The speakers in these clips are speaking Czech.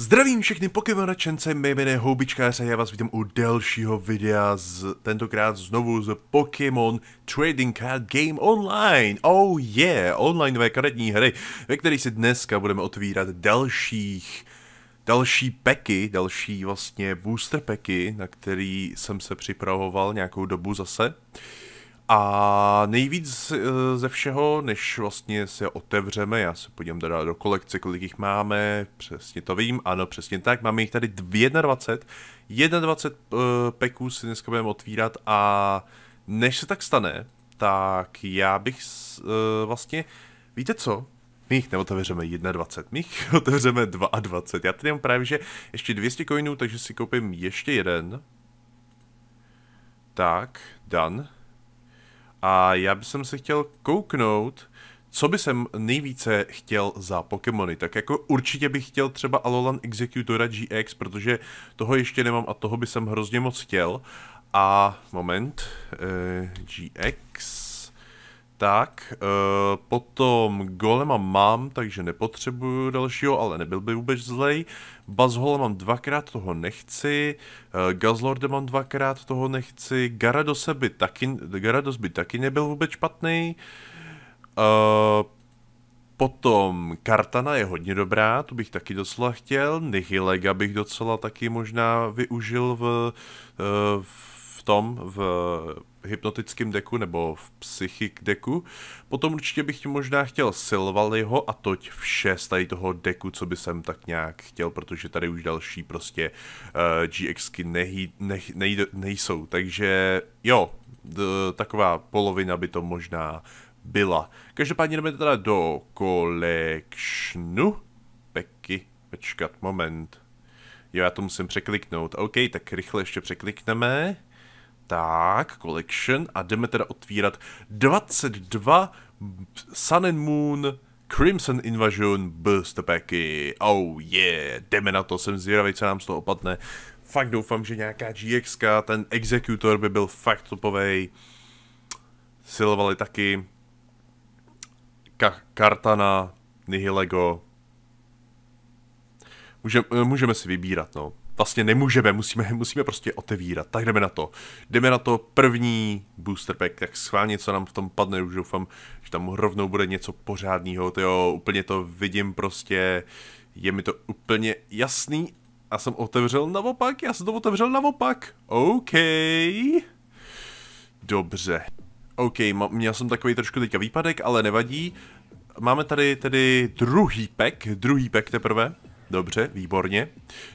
Zdravím všechny pokémonačence, mé jméno je a já vás vítám u dalšího videa, z, tentokrát znovu z Pokémon Trading Card Game Online. Oh yeah, online nové karetní hry, ve kterých si dneska budeme otvírat dalších, další peky, další vlastně booster peky, na který jsem se připravoval nějakou dobu zase. Uh, a nejvíc eh, ze všeho, než vlastně se otevřeme, já se podívám teda do kolekce, kolik jich máme, přesně to vím, ano, přesně tak, máme jich tady 21, 21 uh, peků si dneska budeme otvírat a než se tak stane, tak já bych uh, vlastně, víte co, my jich neotevřeme 21, my jich otevřeme 22, já tady mám právě, že ještě 200 coinů, takže si koupím ještě jeden. Tak, done. A já bych se chtěl kouknout, co by jsem nejvíce chtěl za Pokémony? Tak jako určitě bych chtěl třeba Alolan Executora GX, protože toho ještě nemám a toho by jsem hrozně moc chtěl. A moment, eh, GX, tak, eh, potom Golema mám, takže nepotřebuju dalšího, ale nebyl by vůbec zlej. Bazhola mám dvakrát, toho nechci. E, Gazlorde mám dvakrát, toho nechci. Garados by taky, Garados by taky nebyl vůbec špatný. E, potom Kartana je hodně dobrá, tu bych taky docela chtěl. Nihilega bych docela taky možná využil v, v v tom, v hypnotickém deku nebo v psychic deku. Potom určitě bych možná chtěl Silvaliho a toť vše z tady toho deku, co by jsem tak nějak chtěl, protože tady už další prostě uh, eh, GXky nehý, ne, nej, nejsou. Takže jo, d, taková polovina by to možná byla. Každopádně jdeme teda do kolekšnu. Peky, počkat, moment. Jo, já to musím překliknout. OK, tak rychle ještě překlikneme. Tak, collection a jdeme teda otvírat 22 Sun and Moon Crimson Invasion booster packy. Oh yeah, jdeme na to, jsem zvědavý, co nám z toho opadne. Fakt doufám, že nějaká GX, ten Executor by byl fakt topovej. Silovali taky Ka- Kartana, Nihilego. Můžem, eh, můžeme si vybírat, no vlastně nemůžeme, musíme, musíme prostě otevírat. Tak jdeme na to. Jdeme na to první booster pack, tak schválně, co nám v tom padne, už doufám, že tam rovnou bude něco pořádného, to jo, úplně to vidím prostě, je mi to úplně jasný a jsem otevřel naopak, já jsem to otevřel naopak. OK. Dobře. OK, měl jsem takový trošku teďka výpadek, ale nevadí. Máme tady tedy druhý pack, druhý pack teprve. Dobře, výborně.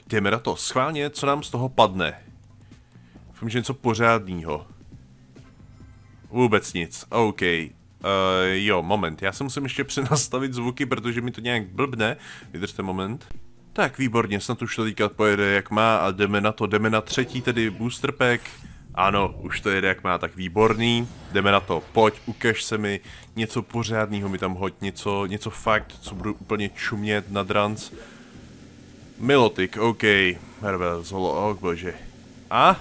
Jdeme na to. Schválně, co nám z toho padne. Myslím že něco pořádného. Vůbec nic. OK. Uh, jo, moment, já se musím ještě přenastavit zvuky, protože mi to nějak blbne. Vydržte moment. Tak, výborně, snad už to teďka pojede jak má a jdeme na to, jdeme na třetí, tedy booster pack. Ano, už to jede jak má, tak výborný. Jdeme na to, pojď, ukaž se mi něco pořádného mi tam hoď, něco, něco fakt, co budu úplně čumět na drance. Milotik, OK. Herbel, zlo, oh bože. A?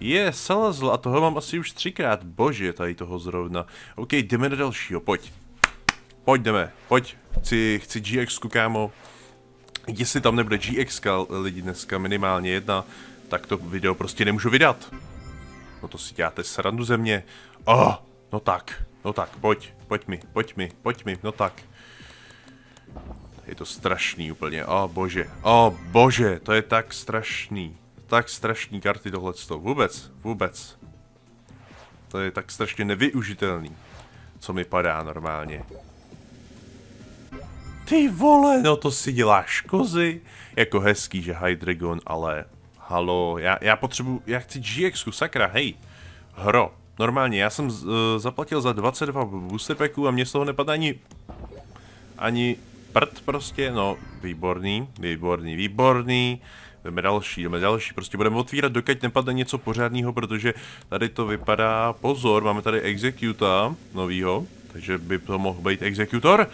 Je, salazl, a toho mám asi už třikrát, bože, tady toho zrovna. OK, jdeme do dalšího, pojď. Pojď, jdeme, pojď. Chci, chci GX, kámo. Jestli tam nebude GX lidi dneska minimálně jedna, tak to video prostě nemůžu vydat. No to si děláte srandu ze mě. Oh, no tak, no tak, pojď, pojď mi, pojď mi, pojď mi, no tak. Je to strašný úplně. O oh, bože, o oh, bože, to je tak strašný. Tak strašný karty tohleto. Vůbec, vůbec. To je tak strašně nevyužitelný, co mi padá normálně. Ty vole, no to si děláš kozy. Jako hezký, že Hydreigon, ale... Halo, já, já potřebuji, já chci GX, sakra, hej. Hro, normálně, já jsem z, uh, zaplatil za 22 booster packů a mě z toho nepadá ani... Ani prd prostě, no výborný, výborný, výborný. Jdeme další, jdeme další, prostě budeme otvírat, dokud nepadne něco pořádného, protože tady to vypadá, pozor, máme tady executa novýho, takže by to mohl být exekutor.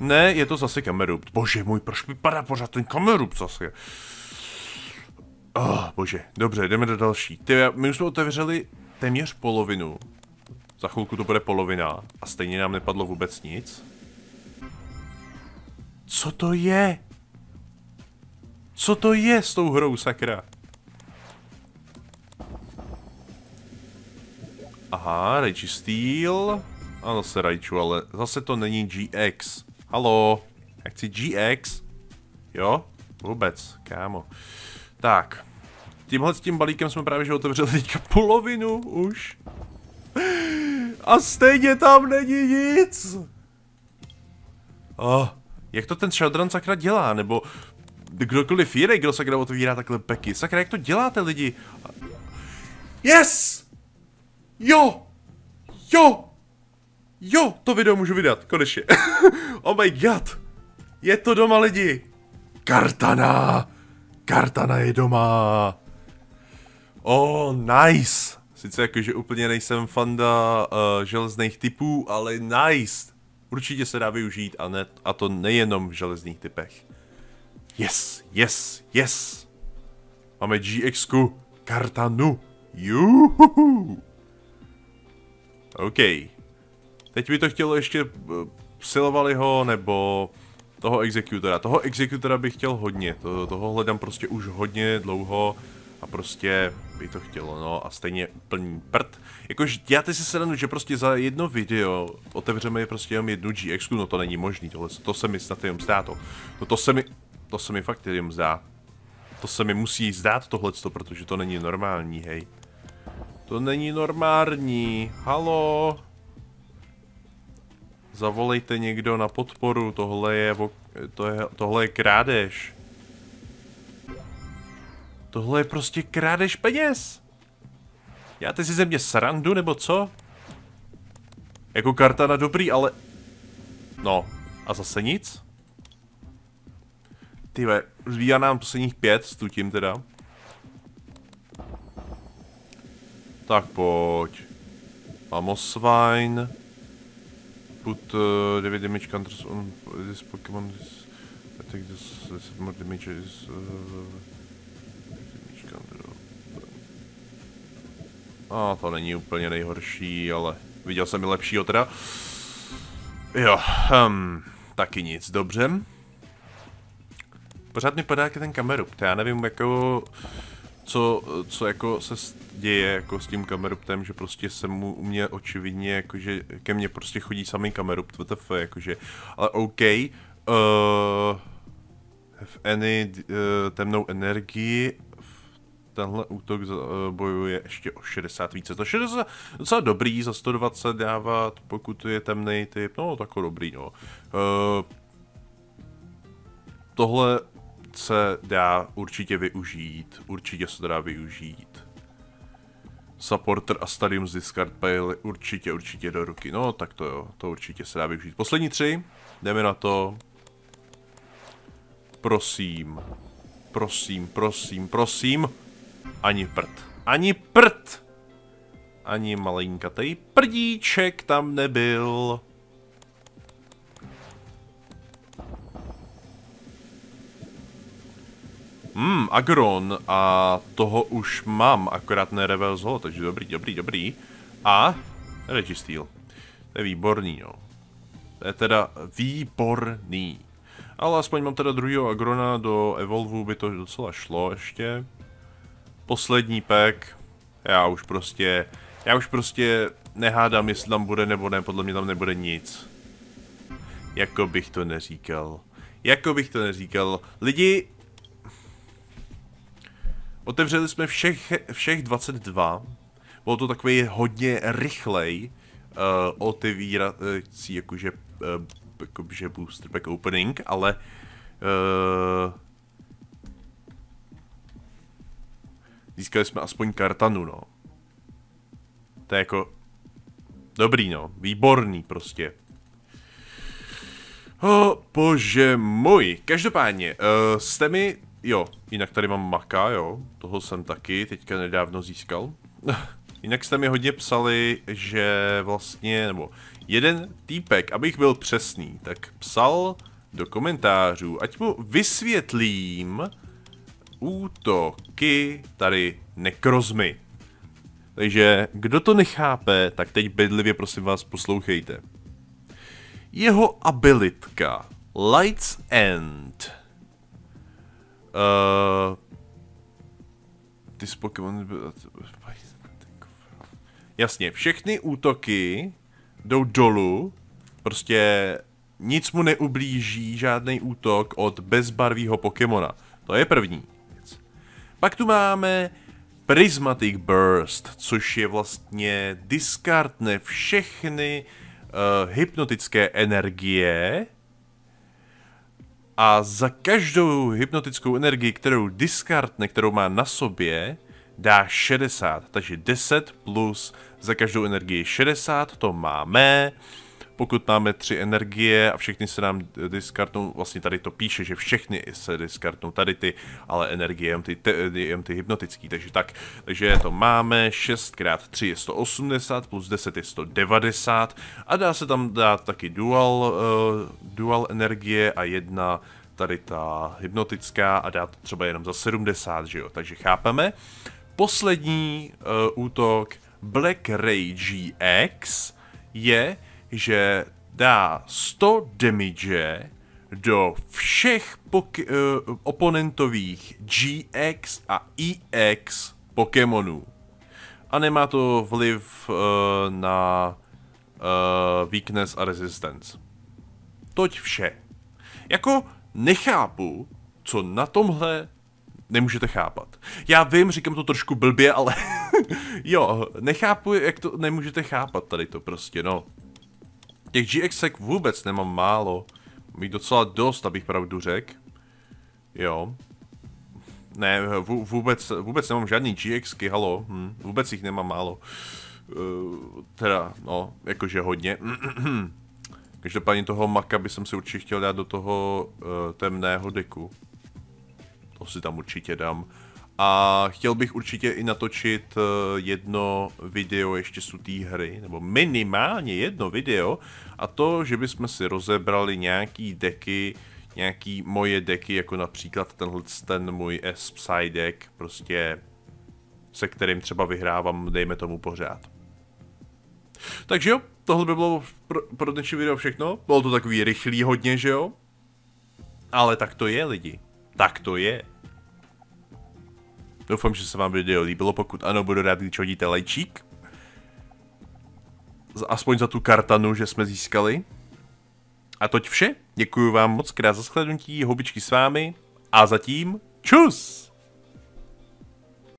Ne, je to zase kamerub. Bože můj, proč vypadá pořád ten kamerub zase? Oh, bože, dobře, jdeme do další. Ty, my už jsme otevřeli téměř polovinu. Za chvilku to bude polovina a stejně nám nepadlo vůbec nic. Co to je? Co to je s tou hrou, sakra? Aha, Rage Steel. Ano, se Raichu, ale zase to není GX. Halo, já chci GX. Jo? Vůbec, kámo. Tak. Tímhle s tím balíkem jsme právě že otevřeli teďka polovinu už. A stejně tam není nic. Oh. Jak to ten Sheldon sakra dělá, nebo kdokoliv jiný, kdo sakra otvírá takhle peky. Sakra, jak to děláte lidi? Yes! Jo! Jo! Jo, to video můžu vydat, konečně. oh my god! Je to doma lidi! Kartana! Kartana je doma! Oh, nice! Sice jakože úplně nejsem fanda uh, železných typů, ale nice! určitě se dá využít a, ne, a to nejenom v železných typech. Yes, yes, yes. Máme GX Kartanu. Juhuhu. OK. Teď by to chtělo ještě eh, silovali ho, nebo toho exekutora. Toho exekutora bych chtěl hodně, to, toho hledám prostě už hodně dlouho a prostě by to chtělo, no a stejně úplný prd. Jakož děláte si se že prostě za jedno video otevřeme je prostě jenom jednu GX, no to není možný, tohle, to se mi snad jenom zdá to. No to se mi, to se mi fakt jenom zdá. To se mi musí zdát tohleto, protože to není normální, hej. To není normální, halo. Zavolejte někdo na podporu, tohle je, to je, tohle je krádež. Tohle je prostě krádež peněz. Já ty si ze mě srandu, nebo co? Jako karta na dobrý, ale... No, a zase nic? Tyve, zbývá nám posledních pět, stutím teda. Tak pojď. Mám osvajn. Put uh, eh, 9 damage counters on this Pokémon. This, I think this, this more damage is... Uh, A ah, to není úplně nejhorší, ale viděl jsem i lepšího teda. Jo, um, taky nic, dobře. Pořád mi padá ten kamerupt, já nevím jako, co, co jako se děje jako s tím kameruptem, že prostě se mu u mě očividně, jakože ke mně prostě chodí samý kamerupt, vtf, jakože, ale OK, uh, have any uh, temnou energii tenhle útok eh, bojuje ještě o 60 více. To je docela dobrý za 120 dávat, pokud je temný typ, no tako dobrý, no. Uh, tohle se dá určitě využít, určitě se dá využít. Supporter a Stadium z Discard Pale určitě, určitě do ruky. No, tak to jo, to určitě se dá využít. Poslední tři, jdeme na to. Prosím, prosím, prosím, prosím. Ani prd. Ani prd! Ani malinkatej prdíček tam nebyl. Hmm, Agron a toho už mám, akorát ne Rebel takže dobrý, dobrý, dobrý. A Registeel. To je výborný, jo. To je teda výborný. Ale aspoň mám teda druhého Agrona do Evolvu, by to docela šlo ještě poslední pek, já už prostě, já už prostě nehádám, jestli tam bude nebo ne, podle mě tam nebude nic. Jako bych to neříkal. Jako bych to neříkal. Lidi, otevřeli jsme všech, všech 22, bylo to takový hodně rychlej uh, otevírací, jakože, uh, jakože booster pack opening, ale uh, Získali jsme aspoň kartanu, no. To je jako... Dobrý, no. Výborný prostě. O, oh, bože můj. Každopádně, uh, jste mi... Jo, jinak tady mám maka, jo. Toho jsem taky teďka nedávno získal. jinak jste mi hodně psali, že vlastně... Nebo jeden týpek, abych byl přesný, tak psal do komentářů, ať mu vysvětlím, útoky tady nekrozmy. Takže kdo to nechápe, tak teď bedlivě prosím vás poslouchejte. Jeho abilitka Lights End. Uh, ty Pokémon... Jasně, všechny útoky jdou dolů, prostě nic mu neublíží žádný útok od bezbarvého Pokémona. To je první. Pak tu máme Prismatic Burst, což je vlastně diskartne všechny uh, hypnotické energie a za každou hypnotickou energii, kterou diskartne, kterou má na sobě, dá 60, takže 10 plus za každou energii 60, to máme. Pokud máme tři energie a všechny se nám diskartnou, vlastně tady to píše, že všechny se diskartnou, tady ty, ale energie jen ty, jen ty hypnotický, takže tak. Takže to máme, 6x3 je 180, plus 10 je 190 a dá se tam dát taky dual, uh, dual energie a jedna tady ta hypnotická a dát třeba jenom za 70, že jo, takže chápeme. Poslední uh, útok Black Rage X je, že dá 100 damage do všech poke- uh, oponentových GX a EX Pokémonů. A nemá to vliv uh, na uh, weakness a resistance. Toť vše. Jako nechápu, co na tomhle nemůžete chápat. Já vím, říkám to trošku blbě, ale jo, nechápu, jak to nemůžete chápat tady to prostě, no. Těch gx vůbec nemám málo. Mít docela dost, abych pravdu řekl. Jo. Ne, vůbec, vůbec nemám žádný GX halo. Hm, vůbec jich nemám málo. Uh, teda, no, jakože hodně. Každopádně toho maka by jsem si určitě chtěl dát do toho uh, temného deku. To si tam určitě dám. A chtěl bych určitě i natočit eh, jedno video ještě z té hry, nebo minimálně jedno video, a to, že bychom si rozebrali nějaký deky, nějaký moje deky, jako například tenhle ten můj S-Psy deck, prostě se kterým třeba vyhrávám, dejme tomu pořád. Takže jo, tohle by bylo pro, pro dnešní video všechno. Bylo to takový rychlý hodně, že jo? Ale tak to je, lidi. Tak to je. Doufám, že se vám video líbilo, pokud ano, budu rád, když hodíte lajčík. Aspoň za tu kartanu, že jsme získali. A toť vše. Děkuji vám moc krát za shlednutí, hubičky s vámi a zatím čus!